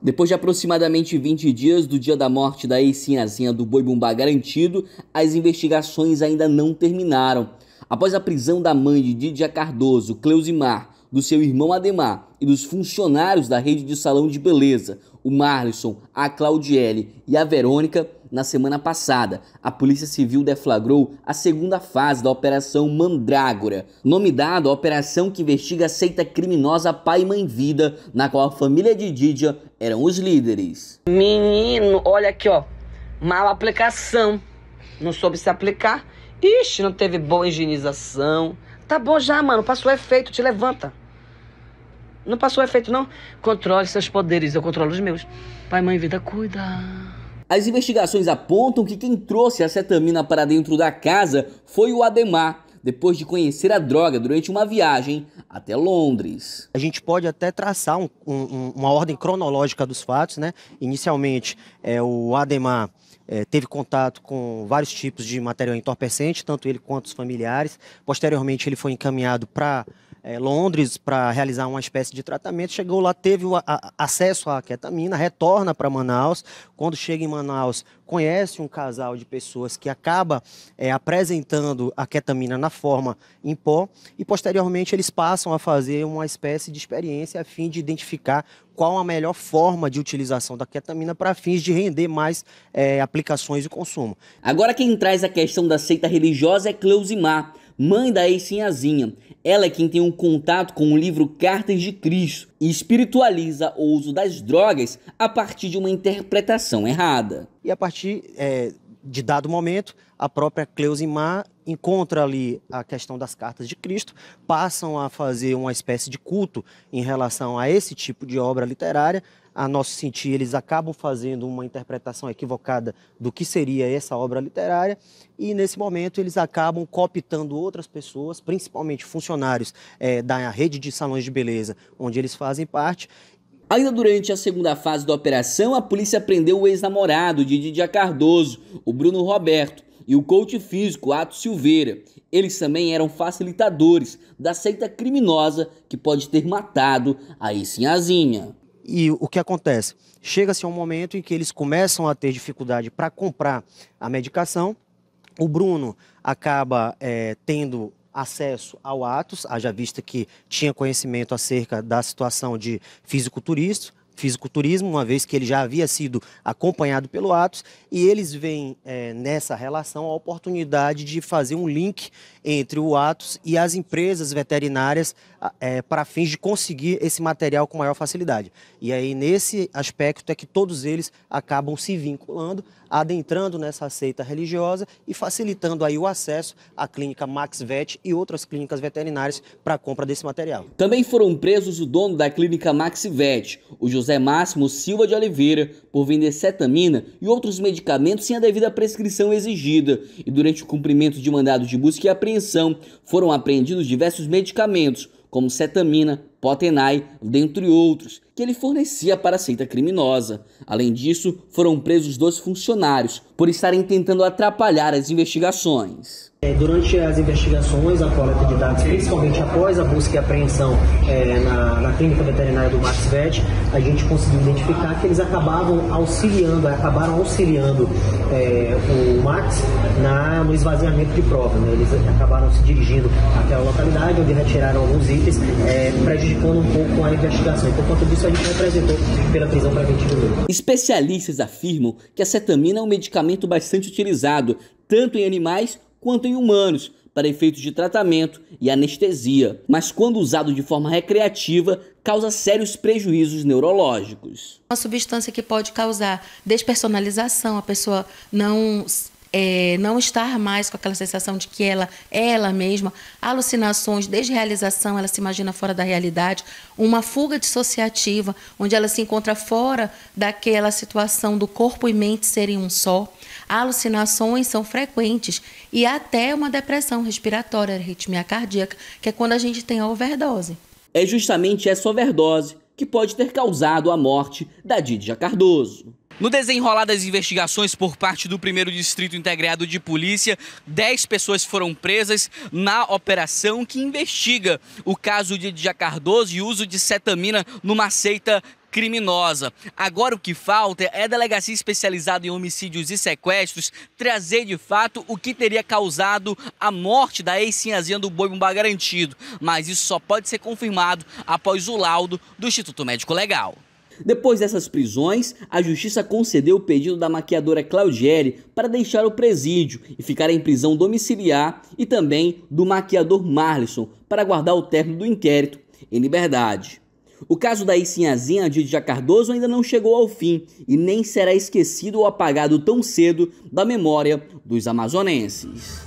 Depois de aproximadamente 20 dias do dia da morte da ex-sinhazinha do Boi Bumbá garantido, as investigações ainda não terminaram. Após a prisão da mãe de Didia Cardoso, Cleusimar, do seu irmão Ademar e dos funcionários da rede de salão de beleza, o Marlison, a Claudiele e a Verônica, na semana passada, a Polícia Civil deflagrou a segunda fase da Operação Mandrágora, nome dado à operação que investiga a seita criminosa Pai Mãe Vida, na qual a família de Didia eram os líderes. Menino, olha aqui, ó. Mal aplicação. Não soube se aplicar. Ixi, não teve boa higienização. Tá bom já, mano. Passou efeito, te levanta. Não passou efeito, não? Controle seus poderes, eu controlo os meus. Pai, mãe, vida, cuida. As investigações apontam que quem trouxe a cetamina para dentro da casa foi o Ademar, depois de conhecer a droga durante uma viagem até Londres. A gente pode até traçar um, um, uma ordem cronológica dos fatos, né? Inicialmente, é, o Ademar é, teve contato com vários tipos de material entorpecente, tanto ele quanto os familiares. Posteriormente, ele foi encaminhado para é, Londres para realizar uma espécie de tratamento. Chegou lá, teve o, a, acesso à ketamina, retorna para Manaus. Quando chega em Manaus, conhece um casal de pessoas que acaba é, apresentando a ketamina na forma em pó e, posteriormente, eles passam a fazer uma espécie de experiência a fim de identificar qual a melhor forma de utilização da ketamina para fins de render mais é, aplicações e consumo. Agora quem traz a questão da seita religiosa é Cleusimar, mãe da ex-sinhazinha. Ela é quem tem um contato com o livro Cartas de Cristo e espiritualiza o uso das drogas a partir de uma interpretação errada. E a partir é, de dado momento, a própria Cleusimar encontra ali a questão das cartas de Cristo, passam a fazer uma espécie de culto em relação a esse tipo de obra literária. A nosso sentir, eles acabam fazendo uma interpretação equivocada do que seria essa obra literária, e nesse momento eles acabam cooptando outras pessoas, principalmente funcionários é, da rede de salões de beleza onde eles fazem parte, Ainda durante a segunda fase da operação, a polícia prendeu o ex-namorado de Didia Cardoso, o Bruno Roberto, e o coach físico Ato Silveira. Eles também eram facilitadores da seita criminosa que pode ter matado a Sinhazinha. E o que acontece? Chega-se a um momento em que eles começam a ter dificuldade para comprar a medicação. O Bruno acaba é, tendo acesso ao Atos, haja vista que tinha conhecimento acerca da situação de fisiculturista, fisiculturismo, uma vez que ele já havia sido acompanhado pelo Atos, e eles veem é, nessa relação a oportunidade de fazer um link entre o Atos e as empresas veterinárias é, para fins de conseguir esse material com maior facilidade. E aí, nesse aspecto, é que todos eles acabam se vinculando, adentrando nessa seita religiosa e facilitando aí o acesso à clínica MaxVet e outras clínicas veterinárias para a compra desse material. Também foram presos o dono da clínica MaxVet, o José José Máximo Silva de Oliveira por vender cetamina e outros medicamentos sem a devida prescrição exigida. E durante o cumprimento de mandados de busca e apreensão, foram apreendidos diversos medicamentos, como cetamina, Potenai, dentre outros, que ele fornecia para a seita criminosa. Além disso, foram presos dois funcionários por estarem tentando atrapalhar as investigações. É, durante as investigações, a coleta de dados, principalmente após a busca e apreensão é, na, na, clínica veterinária do Max Vet, a gente conseguiu identificar que eles acabavam auxiliando, acabaram auxiliando é, o Max na, no esvaziamento de prova. Né? Eles acabaram se dirigindo àquela localidade, onde retiraram alguns itens, é, prejudicando prejudicando um pouco a investigação. Por conta disso, a gente representou pela prisão preventiva mesmo. Especialistas afirmam que a cetamina é um medicamento bastante utilizado, tanto em animais quanto em humanos, para efeitos de tratamento e anestesia, mas quando usado de forma recreativa, causa sérios prejuízos neurológicos. Uma substância que pode causar despersonalização, a pessoa não é, não estar mais com aquela sensação de que ela é ela mesma, alucinações, desrealização, ela se imagina fora da realidade, uma fuga dissociativa, onde ela se encontra fora daquela situação do corpo e mente serem um só. Alucinações são frequentes e até uma depressão respiratória, arritmia cardíaca, que é quando a gente tem a overdose. É justamente essa overdose que pode ter causado a morte da Didia Cardoso. No desenrolar das investigações por parte do primeiro distrito integrado de polícia, 10 pessoas foram presas na operação que investiga o caso de Didia Cardoso e uso de cetamina numa seita criminosa. Agora o que falta é a delegacia especializada em homicídios e sequestros trazer de fato o que teria causado a morte da ex-sinhazinha do Boi Bumbá Garantido, mas isso só pode ser confirmado após o laudo do Instituto Médico Legal. Depois dessas prisões, a justiça concedeu o pedido da maquiadora Claudieri para deixar o presídio e ficar em prisão domiciliar e também do maquiador Marlison para aguardar o término do inquérito em liberdade. O caso da Icinhazinha Didi Cardoso ainda não chegou ao fim e nem será esquecido ou apagado tão cedo da memória dos amazonenses.